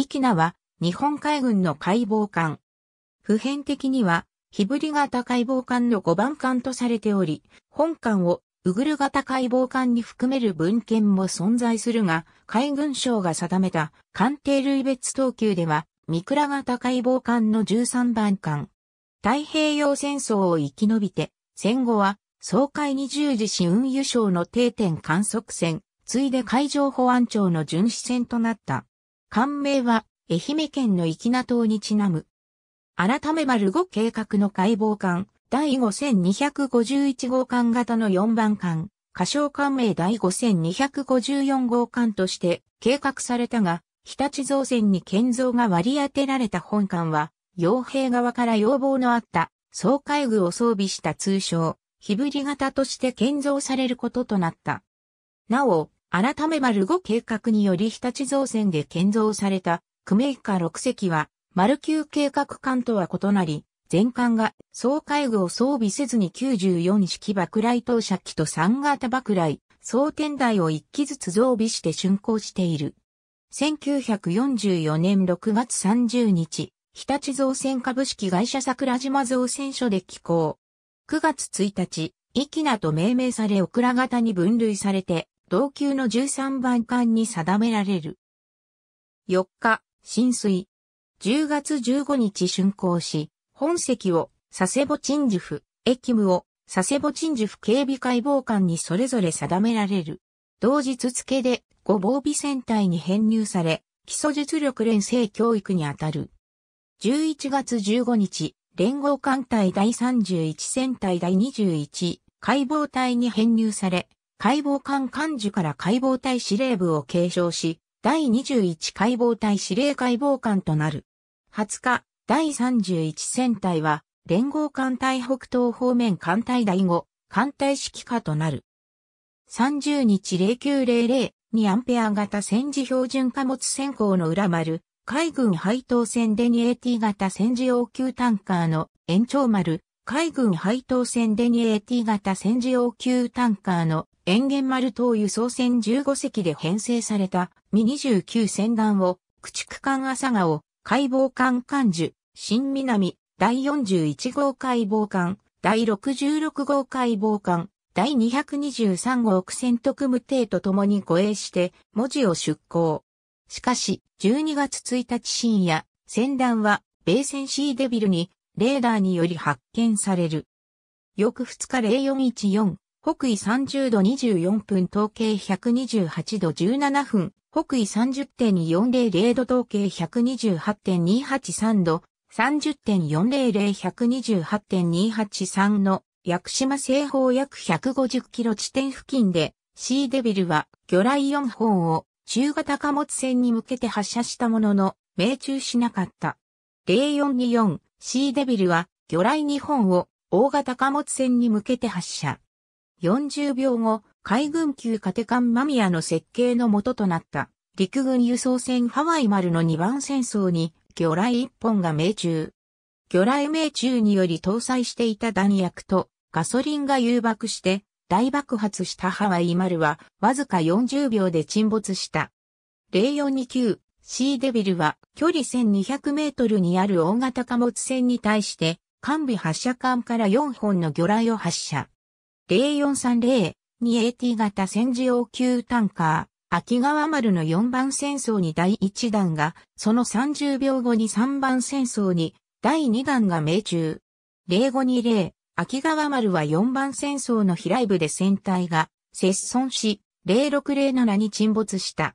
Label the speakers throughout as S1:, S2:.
S1: イキナは日本海軍の解剖艦。普遍的には、ヒブリ型解剖艦の5番艦とされており、本艦をウグル型解剖艦に含める文献も存在するが、海軍省が定めた艦艇類別等級では、ミクラ型解剖艦の13番艦。太平洋戦争を生き延びて、戦後は、総会に従事し運輸省の定点観測船、ついで海上保安庁の巡視船となった。艦名は、愛媛県の粋な島にちなむ。改め丸5計画の解剖艦、第5251号艦型の4番艦、過小艦名第5254号艦として計画されたが、日立造船に建造が割り当てられた本艦は、傭兵側から要望のあった総海具を装備した通称、日振り型として建造されることとなった。なお、改め丸五計画により日立造船で建造された、クメイカ6隻は、丸九計画艦とは異なり、全艦が総海具を装備せずに94式爆雷投射機と3型爆雷、総天台を1機ずつ増備して竣工している。1944年6月30日、日立造船株式会社桜島造船所で寄港。9月1日、イキナと命名されオクラ型に分類されて、同級の13番艦に定められる。4日、浸水。10月15日竣工し、本籍を佐世保鎮守府、駅務を佐世保鎮守府警備解剖艦にそれぞれ定められる。同日付でご防備戦隊に編入され、基礎実力連成教育にあたる。11月15日、連合艦隊第31戦隊第21解剖隊に編入され、解剖官幹事から解剖隊司令部を継承し、第21解剖隊司令解剖官となる。20日、第31戦隊は、連合艦隊北東方面艦隊第5、艦隊指揮下となる。30日0900にアンペア型戦時標準貨物選考の裏丸、海軍配当船デニエティ型戦時応急タンカーの延長丸、海軍配当船デニエティ型戦時応急タンカーの塩原丸等輸送船15隻で編成された、ミ29船団を、駆逐艦朝顔、海防艦艦樹、新南、第41号海防艦、第66号海防艦、第223号苦戦特務艇と共に護衛して、文字を出港。しかし、12月1日深夜、船団は、米船シーデビルに、レーダーにより発見される。翌2日0414、北緯30度24分統計128度17分、北緯30.400度統計128.283度、30.400128.283の屋島西方約150キロ地点付近で、シーデビルは魚雷4本を中型貨物船に向けて発射したものの、命中しなかった。0424、シーデビルは魚雷2本を大型貨物船に向けて発射。40秒後、海軍級カテカンマミアの設計の元となった陸軍輸送船ハワイ丸の2番戦争に魚雷1本が命中。魚雷命中により搭載していた弾薬とガソリンが誘爆して大爆発したハワイ丸はわずか40秒で沈没した。0429シーデビルは距離1200メートルにある大型貨物船に対して、艦尾発射管から4本の魚雷を発射。0430-2AT 型戦時応急タンカー、秋川丸の4番戦争に第1弾が、その30秒後に3番戦争に第2弾が命中。0520、秋川丸は4番戦争の飛来部で船体が、接損し、0607に沈没した。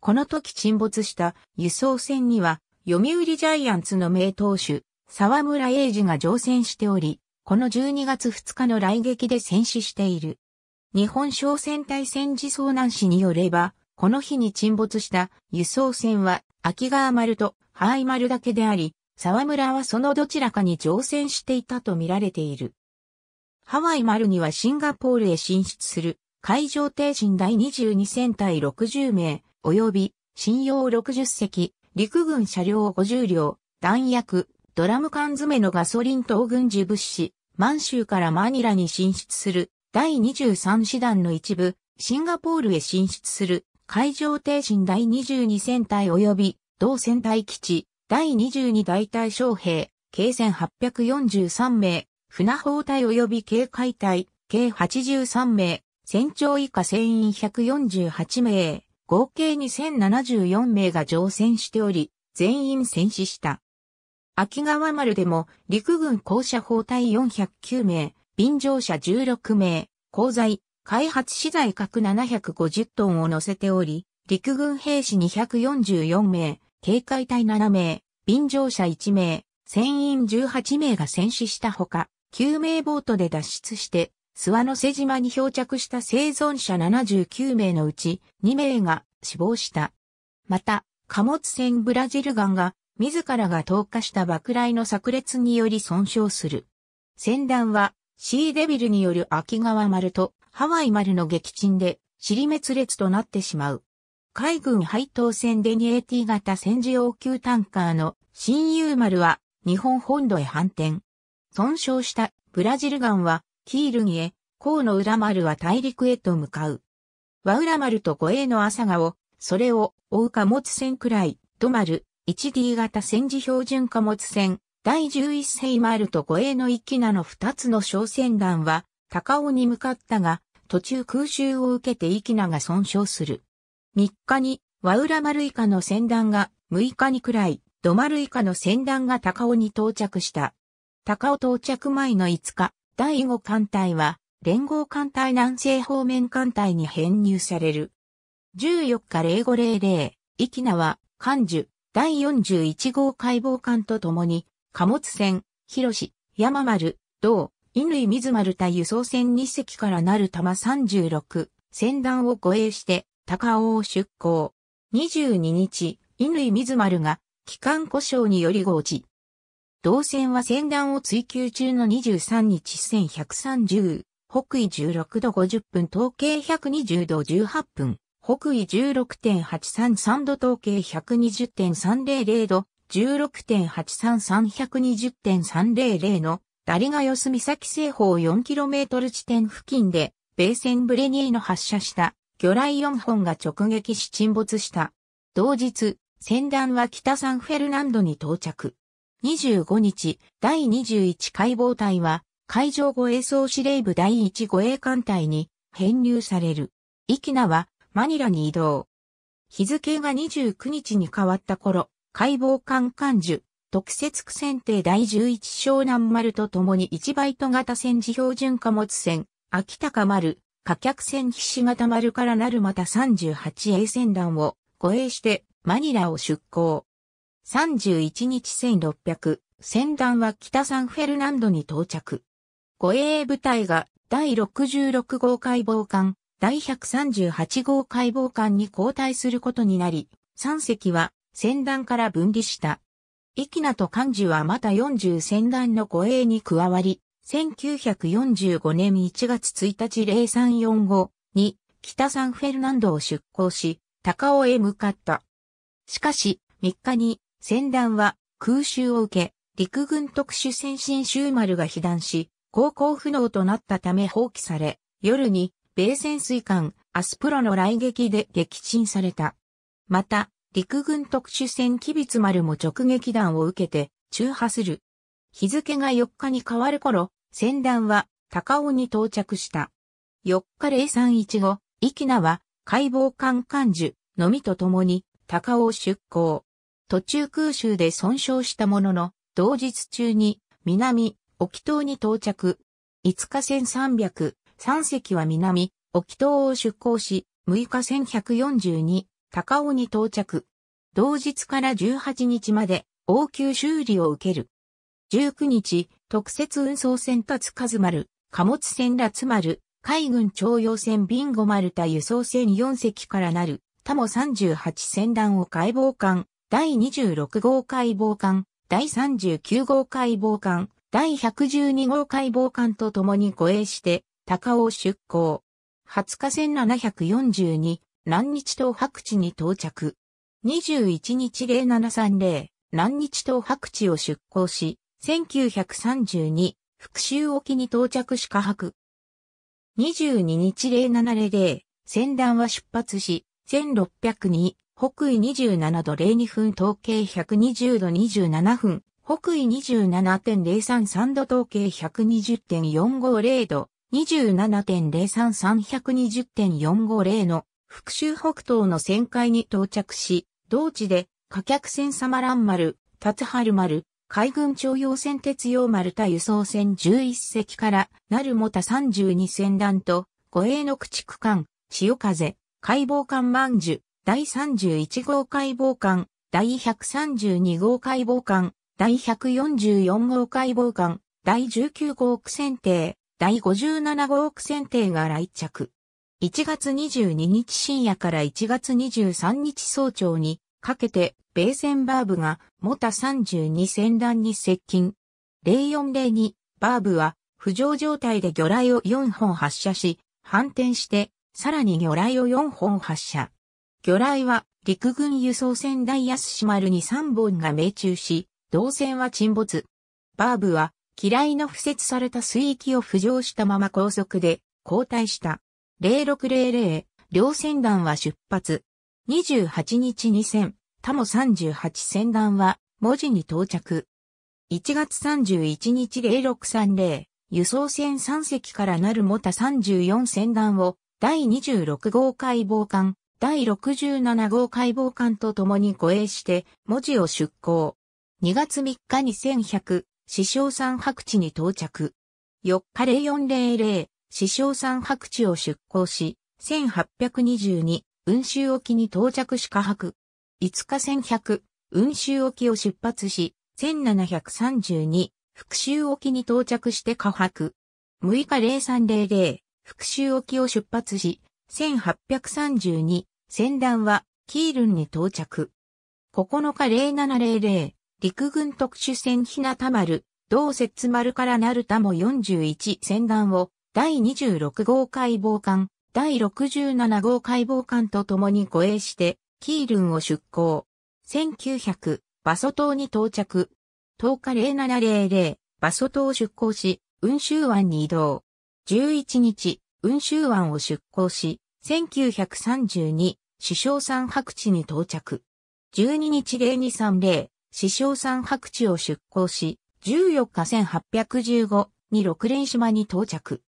S1: この時沈没した輸送船には、読売ジャイアンツの名投手、沢村英二が乗船しており、この12月2日の来撃で戦死している。日本商船隊戦時遭難死によれば、この日に沈没した輸送船は秋川丸と灰丸だけであり、沢村はそのどちらかに乗船していたと見られている。ハワイ丸にはシンガポールへ進出する海上艇人第22戦隊60名、及び信用60隻、陸軍車両50両、弾薬ドラム缶詰のガソリン等軍事物資、満州からマニラに進出する第23師団の一部、シンガポールへ進出する海上艇進第22戦隊及び同戦隊基地第22大隊将兵、計1 843名、船砲隊及び警戒隊、計83名、船長以下船員148名、合計2074名が乗船しており、全員戦死した。秋川丸でも陸軍降車砲隊409名、便乗車16名、鋼材、開発資材各750トンを乗せており、陸軍兵士244名、警戒隊7名、便乗車1名、船員18名が戦死したほか、救命ボートで脱出して、諏訪の瀬島に漂着した生存者79名のうち2名が死亡した。また、貨物船ブラジルガンが自らが投下した爆雷の炸裂により損傷する。戦団は、シーデビルによる秋川丸とハワイ丸の撃沈で、尻滅裂となってしまう。海軍配当船デニエティ型戦時応急タンカーの新友丸は日本本土へ反転。損傷したブラジルガンはキールにへ、河の浦丸は大陸へと向かう。和浦丸と護衛の朝顔、それを追う貨物船くらい、と丸、1D 型戦時標準貨物船、第11世丸と護衛の一機なの2つの小船団は、高尾に向かったが、途中空襲を受けて一名が損傷する。3日に、和浦丸以下の船団が、6日にくらい、土丸以下の船団が高尾に到着した。高尾到着前の5日、第5艦隊は、連合艦隊南西方面艦隊に編入される。14日0500、イキナは、関樹、第41号解剖艦とともに、貨物船、広し、山丸、同、乾水丸対輸送船2隻からなる玉36、船団を護衛して、高尾を出港。22日、乾水丸が、機関故障により合致。同船は船団を追求中の23日1130、北緯16度50分、東経120度18分。北緯16.833度統計120.300度、16.833120.300のダリガヨス岬西方 4km 地点付近で、米船ブレニーの発射した魚雷4本が直撃し沈没した。同日、船団は北サンフェルナンドに到着。25日、第21海防隊は、海上護衛総司令部第1護衛艦隊に編入される。イキナは、マニラに移動。日付が29日に変わった頃、解剖艦艦樹、特設区船艇第11湘南丸と共に1バイト型戦時標準貨物船、秋高丸、火客船ひし形丸からなるまた 38A 船団を護衛してマニラを出港。31日1600、船団は北サンフェルナンドに到着。護衛部隊が第66号解剖艦第138号解剖艦に交代することになり、3隻は船団から分離した。キ名と幹事はまた40船団の護衛に加わり、1945年1月1日0345に北サンフェルナンドを出港し、高尾へ向かった。しかし、3日に船団は空襲を受け、陸軍特殊先進マ丸が被弾し、航行不能となったため放棄され、夜に米潜水艦アスプロの来撃で撃沈された。また、陸軍特殊戦機マ丸も直撃弾を受けて、中破する。日付が4日に変わる頃、船団は高尾に到着した。4日零3 1後、イキナは解剖艦艦樹のみと共に高尾を出港。途中空襲で損傷したものの、同日中に南、沖島に到着。5日1300、三隻は南、沖島を出港し、6日1142、高尾に到着。同日から18日まで、応急修理を受ける。19日、特設運送船達和丸、貨物船つ丸、海軍徴用船ビンゴ丸太輸送船4隻からなる、他も38船団を解剖艦、第26号解剖艦、第39号解剖艦、第112号解剖艦と共に護衛して、高尾出港。20日線742、南日東白地に到着。21日0730、南日東白地を出港し、1932、復讐沖に到着し下泊。22日0700、船団は出発し、1602、北緯27度02分統計120度27分、北緯27.033度統計120.450度、27.03320.450の復讐北東の旋回に到着し、同地で、火客船様蘭丸、達春丸、海軍徴用船鉄用丸太輸送船11隻から、なるもた32船団と、護衛の駆逐艦、潮風、海防艦万寿、第31号海防艦、第132号海防艦、第144号海防艦、第19号苦戦艇、第57号億選定が来着。1月22日深夜から1月23日早朝にかけてベーセンバーブがモタ32戦団に接近。0402バーブは浮上状態で魚雷を4本発射し、反転してさらに魚雷を4本発射。魚雷は陸軍輸送船ダイスシマルに3本が命中し、同船は沈没。バーブは機雷の付設された水域を浮上したまま高速で後退した。0600、両船団は出発。28日2戦、他も38船団は文字に到着。1月31日0630、輸送船3隻からなるもた34船団を第26号解剖艦、第67号解剖艦と共に護衛して文字を出港。2月3日に1100、師匠山白地に到着。4日0400、師匠山白地を出港し、1822、雲州沖に到着し下白。5日1100、雲州沖を出発し、1732、福州沖に到着して下白。6日0300、福州沖を出発し、1832、船団は、キールンに到着。9日0700、陸軍特殊戦ひなた丸、同節丸からなるたも41戦艦を第26号解剖艦、第67号解剖艦と共に護衛して、キールンを出港。1900、バソ島に到着。10日0700、バソ島を出港し、雲州湾に移動。11日、雲州湾を出港し、1932、首相山白地に到着。12日0230、師匠山白地を出港し、14日1815に六連島に到着。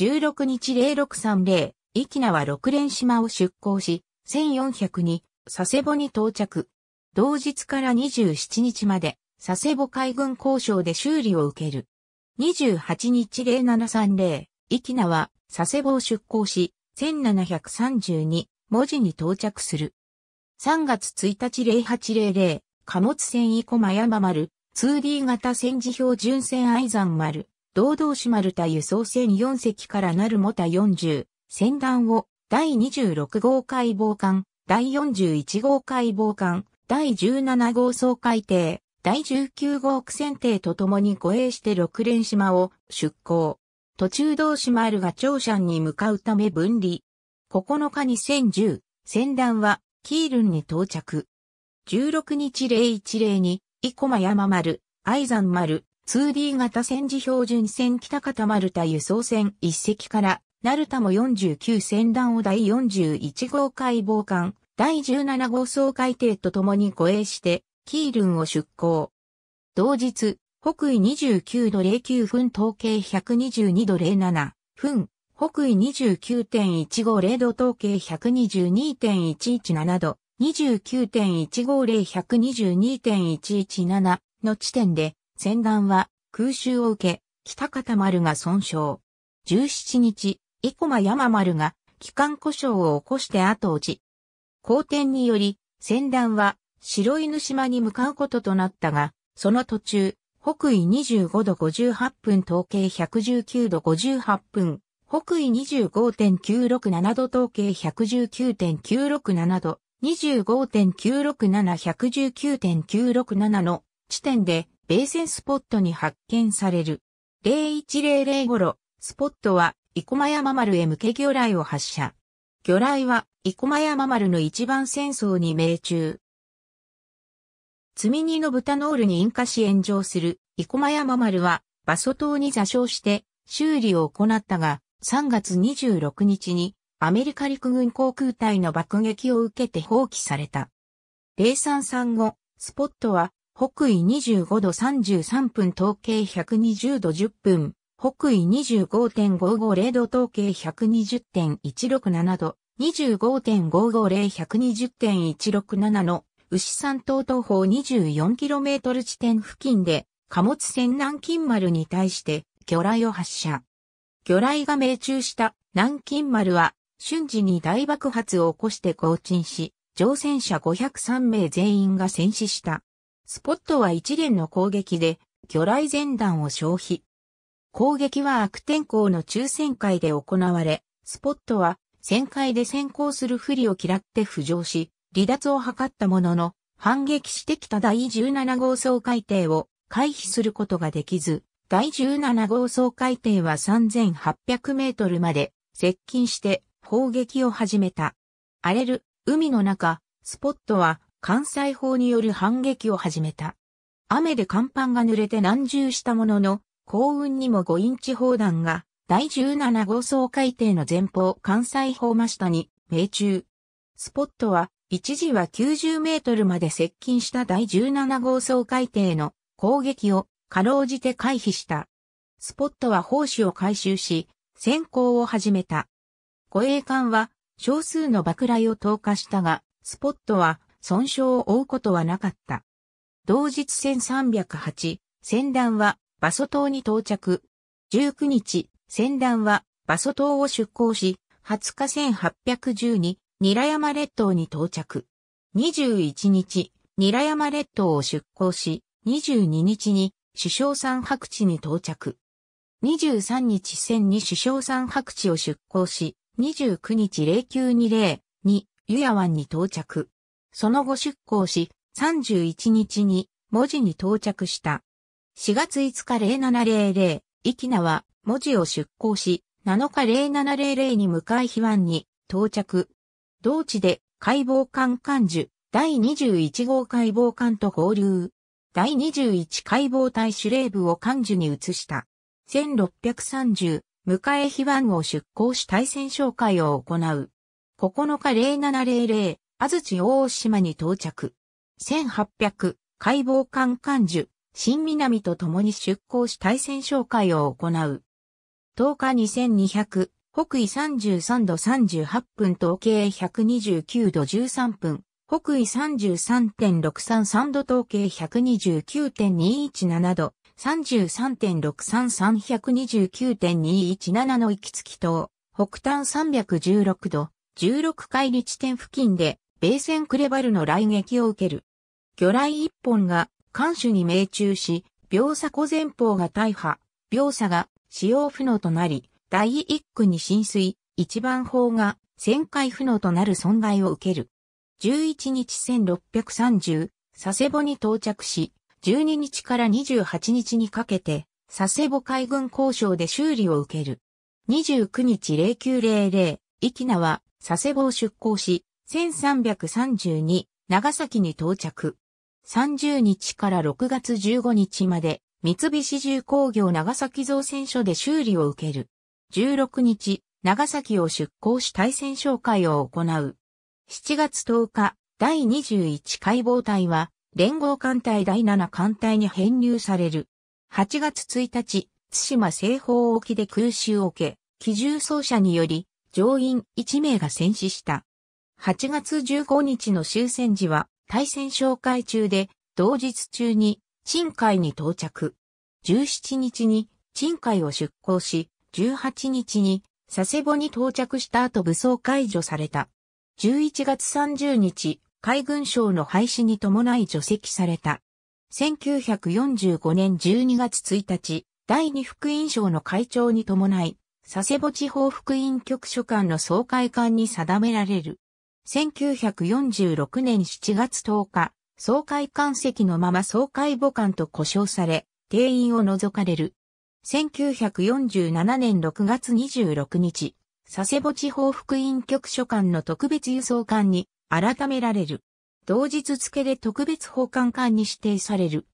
S1: 16日0630、イキナは六連島を出港し、1 4 0 2に佐世保に到着。同日から27日まで、佐世保海軍交渉で修理を受ける。28日0730、イキナは佐世保を出港し、1732文字に到着する。3月1日0800、貨物船イ生マ山丸、2D 型戦時標準船愛山丸、堂々島丸太輸送船4隻からなるモタ40、船団を第26号海防艦、第41号海防艦、第17号総海艇、第19号苦戦艇と共に護衛して六連島を出港。途中道士丸が長山に向かうため分離。9日に1010、船団はキールンに到着。16日0102、イ生駒山丸、愛山丸、2D 型戦時標準戦北方丸太輸送船1隻から、ナルタも49戦団を第41号海防艦、第17号総海艇と共に護衛して、キールンを出港。同日、北緯29度09分統計122度07分、北緯29.150度統計122.117度、29.150122.117の地点で、戦団は空襲を受け、北方丸が損傷。17日、生駒山丸が機関故障を起こして後落ち。好天により、戦団は白犬島に向かうこととなったが、その途中、北緯25度58分統計119度58分、北緯25.967度統計119.967度、25.967119.967の地点で米線スポットに発見される。0100頃、スポットは、生駒山丸へ向け魚雷を発射。魚雷は、生駒山丸の一番戦争に命中。積み荷の豚ノールに引火し炎上する、生駒山丸は、バソ島に座礁して、修理を行ったが、3月26日に、アメリカ陸軍航空隊の爆撃を受けて放棄された。0335、スポットは、北緯25度33分統計120度10分、北緯25.550度統計120.167度、25.550120.167の牛山島東方 24km 地点付近で貨物船南京丸に対して魚雷を発射。魚雷が命中した南京丸は瞬時に大爆発を起こして降沈し、乗船者503名全員が戦死した。スポットは一連の攻撃で、魚雷全弾を消費。攻撃は悪天候の抽選会で行われ、スポットは旋回で先行する不利を嫌って浮上し、離脱を図ったものの、反撃してきた第17号総海艇を回避することができず、第17号総海艇は3800メートルまで接近して砲撃を始めた。荒れる海の中、スポットは関西砲による反撃を始めた。雨で甲板が濡れて難重したものの、幸運にも5インチ砲弾が第17号総海艇の前方関西砲真下に命中。スポットは一時は90メートルまで接近した第17号総海艇の攻撃をかろうじて回避した。スポットは砲手を回収し、先行を始めた。護衛艦は少数の爆雷を投下したが、スポットは損傷を負うことはなかった。同日1 308、船団はバソ島に到着。19日、船団はバソ島を出港し、20日1812、ニラ山列島に到着。21日、ニラ山列島を出港し、22日に首相山白地に到着。23日船に首相山白地を出港し、29日0920に湯屋湾に到着。その後出港し、31日に文字に到着した。4月5日0700、イキナは文字を出港し、7日0700に向かい碑湾に到着。同地で解剖艦艦樹第21号解剖艦と合流。第21解剖隊司令部を艦樹に移した。1630迎え非番を出港し対戦紹介を行う。9日0700、安土大島に到着。1800、解剖艦艦樹、新南と共に出港し対戦紹介を行う。10日2200、北緯33度38分統計129度13分、北緯33.633度統計129.217度、33.63329.217の行き着き島、北端316度、16海里地点付近で、米船クレバルの来撃を受ける。魚雷一本が、艦首に命中し、秒差小前方が大破、秒差が使用不能となり、第一区に浸水、一番砲が旋回不能となる損害を受ける。11日1630、佐世保に到着し、12日から28日にかけて、佐世保海軍交渉で修理を受ける。29日0900、イ名は佐世保を出港し、1332、長崎に到着。30日から6月15日まで、三菱重工業長崎造船所で修理を受ける。16日、長崎を出港し対戦紹介を行う。7月10日、第21解剖隊は、連合艦隊第七艦隊に編入される。8月1日、津島西方沖で空襲を受け、機銃奏者により、乗員1名が戦死した。8月15日の終戦時は、対戦紹介中で、同日中に、鎮海に到着。17日に、鎮海を出港し、18日に、佐世保に到着した後武装解除された。11月30日、海軍省の廃止に伴い除籍された。1945年12月1日、第二福音省の会長に伴い、佐世保地方福音局所管の総会館に定められる。1946年7月10日、総会館席のまま総会母館と呼称され、定員を除かれる。1947年6月26日、佐世保地方福音局所管の特別輸送艦に改められる。同日付で特別保管艦に指定される。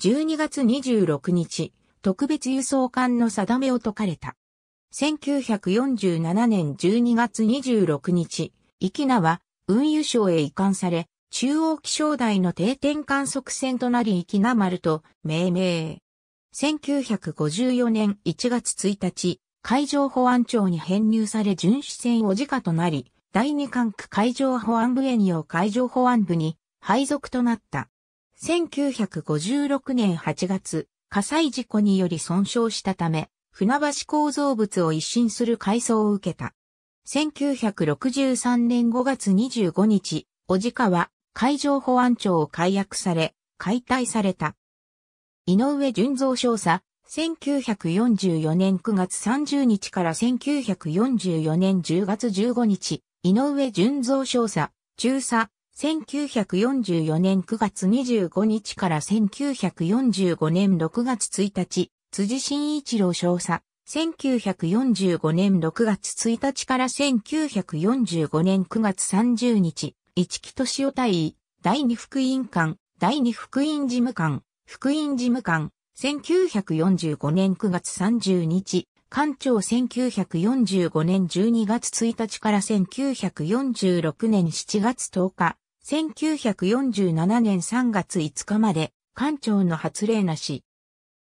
S1: 12月26日、特別輸送艦の定めを解かれた。1947年12月26日、粋名は運輸省へ移管され、中央気象台の定点観測船となり粋名丸と命名。1954年1月1日、海上保安庁に編入され巡視船おじかとなり、第二管区海上保安部遠洋海上保安部に配属となった。1956年8月、火災事故により損傷したため、船橋構造物を一新する改装を受けた。1963年5月25日、小かは海上保安庁を解約され、解体された。井上純造少佐、1944年9月30日から1944年10月15日、井上純造少佐、中佐、1944年9月25日から1945年6月1日、辻真一郎少佐、1945年6月1日から1945年9月30日、一木敏夫大尉、第二副委員官、第二副委員事務官、副委員事務官、1945年9月30日、館長1945年12月1日から1946年7月10日、1947年3月5日まで、館長の発令なし。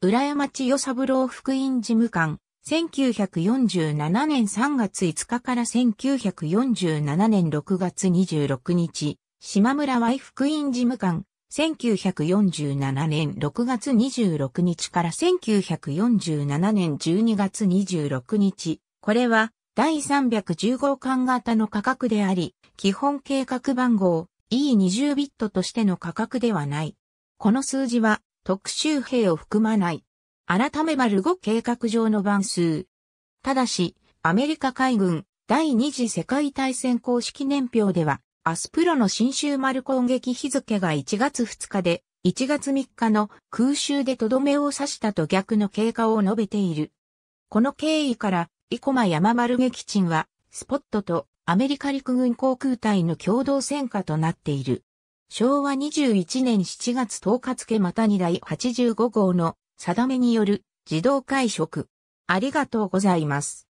S1: 浦山千代三郎福音事務官、1947年3月5日から1947年6月26日、島村 Y 福音事務官、1947年6月26日から1947年12月26日、これは第315巻型の価格であり、基本計画番号 E20 ビットとしての価格ではない。この数字は特殊兵を含まない。改め丸5計画上の番数。ただし、アメリカ海軍第二次世界大戦公式年表では、アスプロの新州丸攻撃日付が1月2日で、1月3日の空襲でとどめを刺したと逆の経過を述べている。この経緯から、生駒山丸撃沈は、スポットとアメリカ陸軍航空隊の共同戦果となっている。昭和21年7月10日付また2第85号の定めによる自動会食。ありがとうございます。